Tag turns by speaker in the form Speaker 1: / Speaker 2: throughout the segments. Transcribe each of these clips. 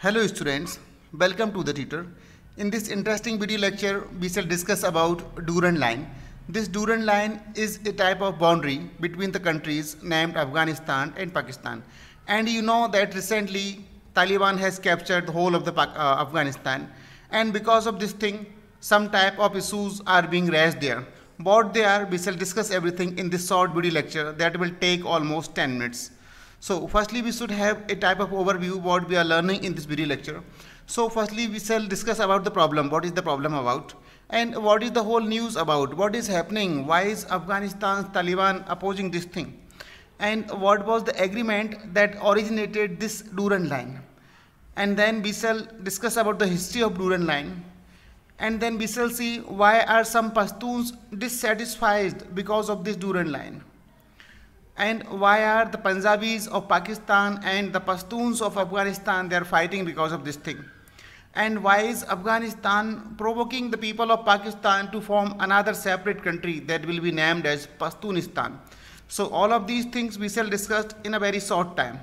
Speaker 1: Hello students, welcome to the tutor. In this interesting video lecture, we shall discuss about Durand Line. This Durand Line is a type of boundary between the countries named Afghanistan and Pakistan. And you know that recently Taliban has captured the whole of the uh, Afghanistan. And because of this thing, some type of issues are being raised there. What they are, we shall discuss everything in this short video lecture that will take almost 10 minutes. So firstly, we should have a type of overview what we are learning in this video lecture. So firstly, we shall discuss about the problem. What is the problem about? And what is the whole news about? What is happening? Why is Afghanistan, Taliban opposing this thing? And what was the agreement that originated this Durand Line? And then we shall discuss about the history of Durand Line. And then we shall see why are some Pashtuns dissatisfied because of this Durand Line and why are the Punjabis of Pakistan and the Pashtuns of Afghanistan, they are fighting because of this thing? And why is Afghanistan provoking the people of Pakistan to form another separate country that will be named as Pashtunistan? So all of these things we shall discuss in a very short time.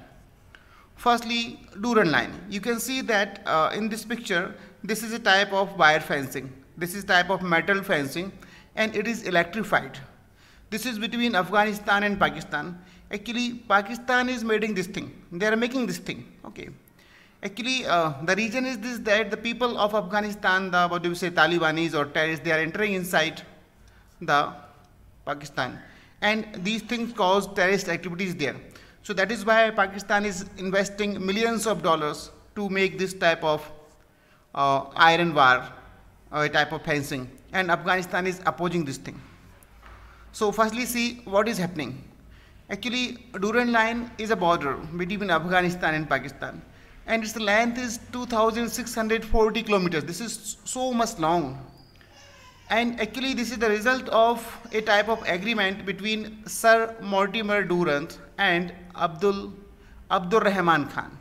Speaker 1: Firstly, Duran line. You can see that uh, in this picture, this is a type of wire fencing. This is type of metal fencing and it is electrified. This is between Afghanistan and Pakistan. Actually, Pakistan is making this thing. They are making this thing. Okay. Actually, uh, the reason is this that the people of Afghanistan, the what do you say, Talibanis or terrorists, they are entering inside the Pakistan, and these things cause terrorist activities there. So that is why Pakistan is investing millions of dollars to make this type of uh, iron wire, a uh, type of fencing, and Afghanistan is opposing this thing. So firstly see what is happening. Actually Durand line is a border between Afghanistan and Pakistan and its length is 2640 kilometers. This is so much long and actually this is the result of a type of agreement between Sir Mortimer Durand and Abdul Abdul Rahman Khan.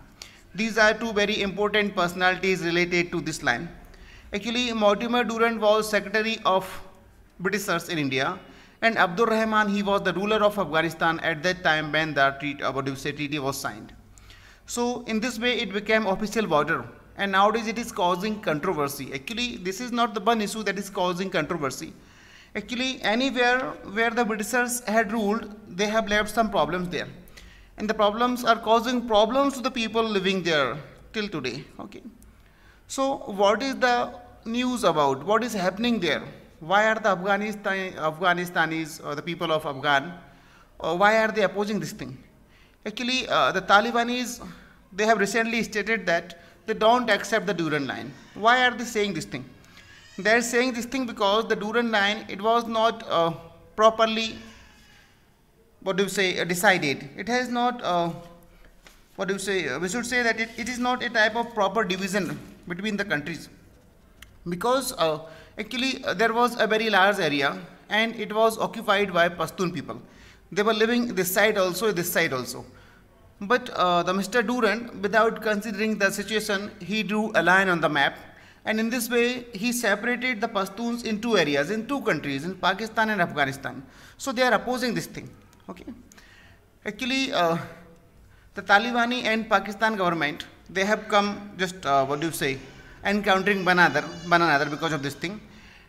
Speaker 1: These are two very important personalities related to this line. Actually, Mortimer Durand was Secretary of Britishers in India and Abdul Rahman, he was the ruler of Afghanistan at that time when the treaty, uh, Abaduse Treaty was signed. So in this way, it became official border and nowadays it is causing controversy. Actually, this is not the one issue that is causing controversy. Actually, anywhere where the Britishers had ruled, they have left some problems there. And the problems are causing problems to the people living there till today. Okay. So what is the news about? What is happening there? Why are the Afghanistan, Afghanistanis or the people of Afghan, why are they opposing this thing? Actually, uh, the Talibanis, they have recently stated that they don't accept the Durand Line. Why are they saying this thing? They are saying this thing because the Durand Line, it was not uh, properly, what do you say, uh, decided. It has not, uh, what do you say, uh, we should say that it, it is not a type of proper division between the countries. Because uh, actually uh, there was a very large area and it was occupied by Pashtun people. They were living this side also, this side also. But uh, the Mr. Durand, without considering the situation, he drew a line on the map. And in this way, he separated the Pashtuns in two areas, in two countries, in Pakistan and Afghanistan. So they are opposing this thing. Okay. Actually, uh, the Taliban and Pakistan government, they have come just, uh, what do you say, Encountering one another, one another because of this thing.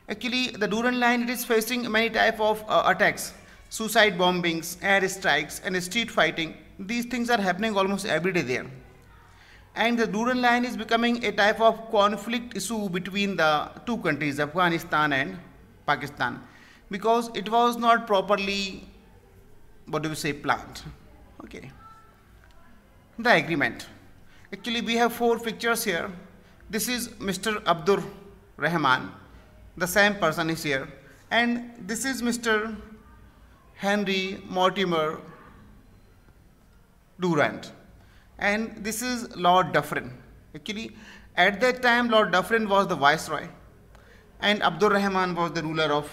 Speaker 1: Actually, the Durand line it is facing many type of uh, attacks, suicide bombings, air strikes, and street fighting. These things are happening almost every day there. And the Durand line is becoming a type of conflict issue between the two countries, Afghanistan and Pakistan, because it was not properly, what do we say, planned. Okay. The agreement. Actually, we have four pictures here. This is Mr. Abdur Rahman, the same person is here. And this is Mr. Henry Mortimer Durant. And this is Lord Dufferin. Actually, at that time, Lord Dufferin was the viceroy and Abdur Rahman was the ruler of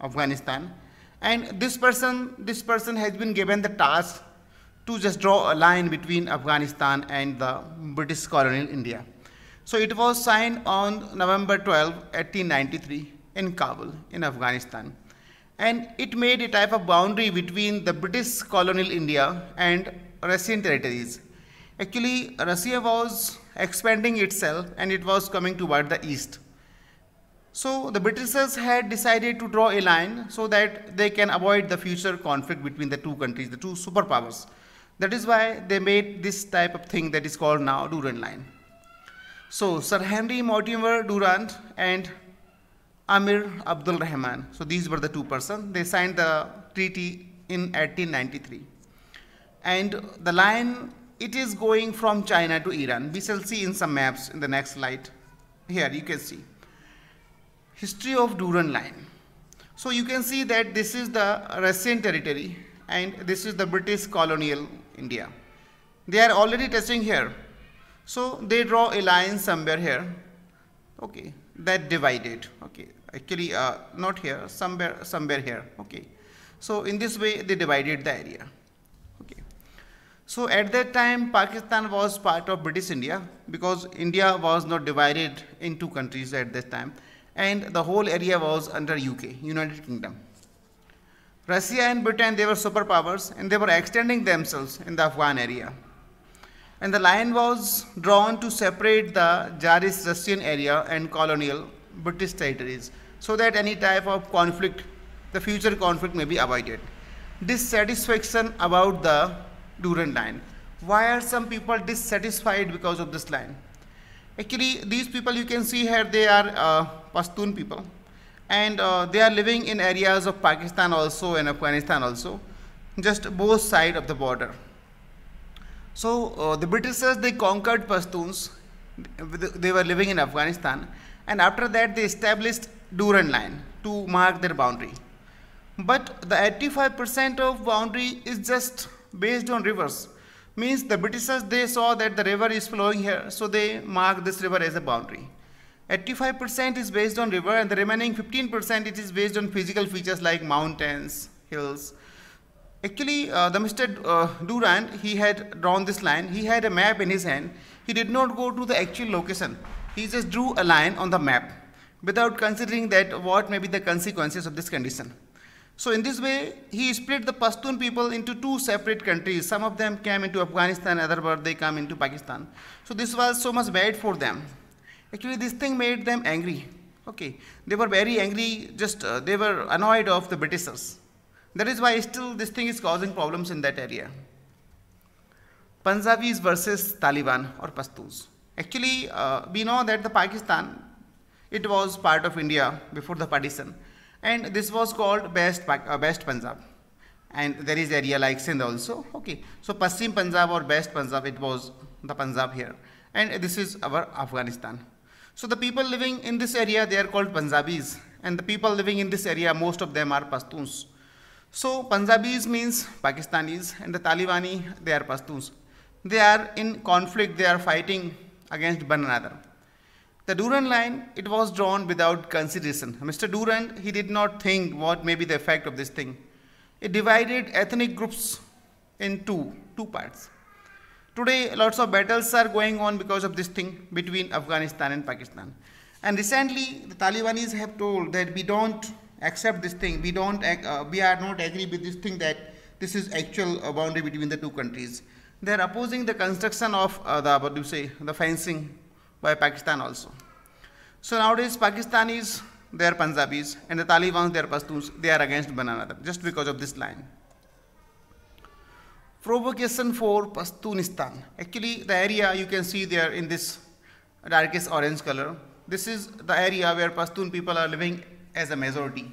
Speaker 1: Afghanistan. And this person, this person has been given the task to just draw a line between Afghanistan and the British colonial India. So it was signed on November 12, 1893 in Kabul, in Afghanistan. And it made a type of boundary between the British colonial India and Russian territories. Actually, Russia was expanding itself and it was coming toward the east. So the Britishers had decided to draw a line so that they can avoid the future conflict between the two countries, the two superpowers. That is why they made this type of thing that is called now Durand Line. So Sir Henry Mortimer Durand and Amir Abdul Rahman. So these were the two persons. They signed the treaty in 1893. And the line, it is going from China to Iran. We shall see in some maps in the next slide. Here you can see. History of Durand line. So you can see that this is the Russian territory and this is the British colonial India. They are already touching here so they draw a line somewhere here, okay, that divided, okay, actually uh, not here, somewhere, somewhere here, okay. So in this way they divided the area, okay. So at that time Pakistan was part of British India because India was not divided into countries at that time and the whole area was under UK, United Kingdom. Russia and Britain, they were superpowers and they were extending themselves in the Afghan area and the line was drawn to separate the Tsarist Russian area and colonial British territories so that any type of conflict, the future conflict may be avoided. Dissatisfaction about the Durand line. Why are some people dissatisfied because of this line? Actually, these people you can see here, they are uh, Pashtun people and uh, they are living in areas of Pakistan also and Afghanistan also, just both sides of the border. So uh, the Britishers they conquered Pashtuns. They were living in Afghanistan, and after that they established Duran Line to mark their boundary. But the 85% of boundary is just based on rivers. Means the Britishers they saw that the river is flowing here, so they marked this river as a boundary. 85% is based on river and the remaining 15% it is based on physical features like mountains, hills, actually uh, the Mr. Uh, Durand, he had drawn this line. He had a map in his hand. He did not go to the actual location. He just drew a line on the map without considering that what may be the consequences of this condition. So in this way, he split the Pashtun people into two separate countries. Some of them came into Afghanistan, other were they come into Pakistan. So this was so much bad for them. Actually, this thing made them angry. Okay, they were very angry. Just uh, they were annoyed of the Britishers. That is why still this thing is causing problems in that area. Punjabis versus Taliban or Pashtuns. Actually, uh, we know that the Pakistan, it was part of India before the partition. And this was called best uh, Punjab. And there is area like Sindh also. Okay, so Pashim Punjab or best Punjab, it was the Punjab here. And this is our Afghanistan. So the people living in this area, they are called Punjabis. And the people living in this area, most of them are Pashtuns. So Punjabis means Pakistanis and the Talibani, they are Pashtuns. They are in conflict, they are fighting against one another. The Durand line, it was drawn without consideration. Mr. Durand, he did not think what may be the effect of this thing. It divided ethnic groups in two, two parts. Today, lots of battles are going on because of this thing between Afghanistan and Pakistan. And recently, the Talibanis have told that we don't accept this thing. We don't, uh, we are not agree with this thing that this is actual uh, boundary between the two countries. They are opposing the construction of uh, the, what do you say, the fencing by Pakistan also. So nowadays Pakistanis, they are Punjabis and the Taliban, they are Pashtuns, they are against one another just because of this line. Provocation for Pashtunistan. Actually the area you can see there in this darkest orange color. This is the area where Pashtun people are living as a majority.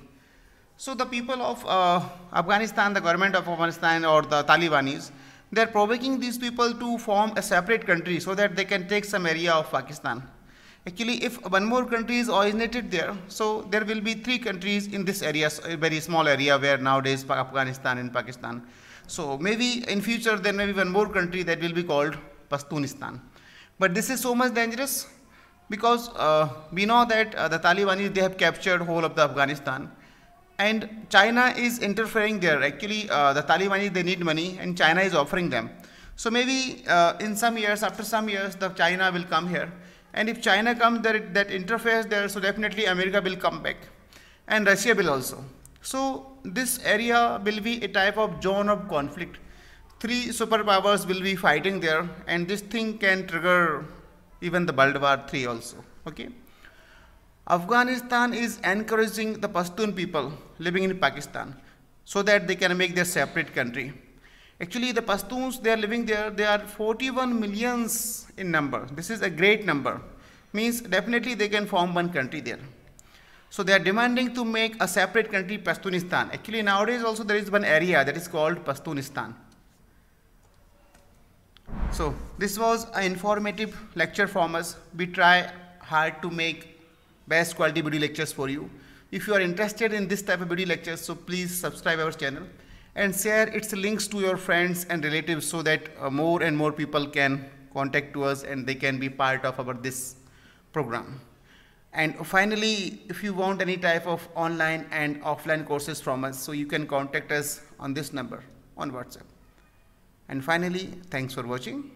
Speaker 1: So the people of uh, Afghanistan, the government of Afghanistan or the Talibanis, they are provoking these people to form a separate country so that they can take some area of Pakistan. Actually, if one more country is originated there, so there will be three countries in this area, a very small area where nowadays Afghanistan and Pakistan. So maybe in future there may be one more country that will be called Pashtunistan. But this is so much dangerous because uh, we know that uh, the Taliban they have captured whole of the Afghanistan and China is interfering there actually uh, the Taliban they need money and China is offering them so maybe uh, in some years after some years the China will come here and if China comes there that interferes there so definitely America will come back and Russia will also so this area will be a type of zone of conflict three superpowers will be fighting there and this thing can trigger even the World War III also. Okay. Afghanistan is encouraging the Pashtun people living in Pakistan so that they can make their separate country. Actually, the Pashtuns, they are living there, they are 41 millions in number. This is a great number. Means definitely they can form one country there. So they are demanding to make a separate country, Pashtunistan. Actually, nowadays also there is one area that is called Pashtunistan so this was an informative lecture from us we try hard to make best quality video lectures for you if you are interested in this type of video lectures so please subscribe our channel and share its links to your friends and relatives so that uh, more and more people can contact to us and they can be part of our this program and finally if you want any type of online and offline courses from us so you can contact us on this number on whatsapp and finally, thanks for watching.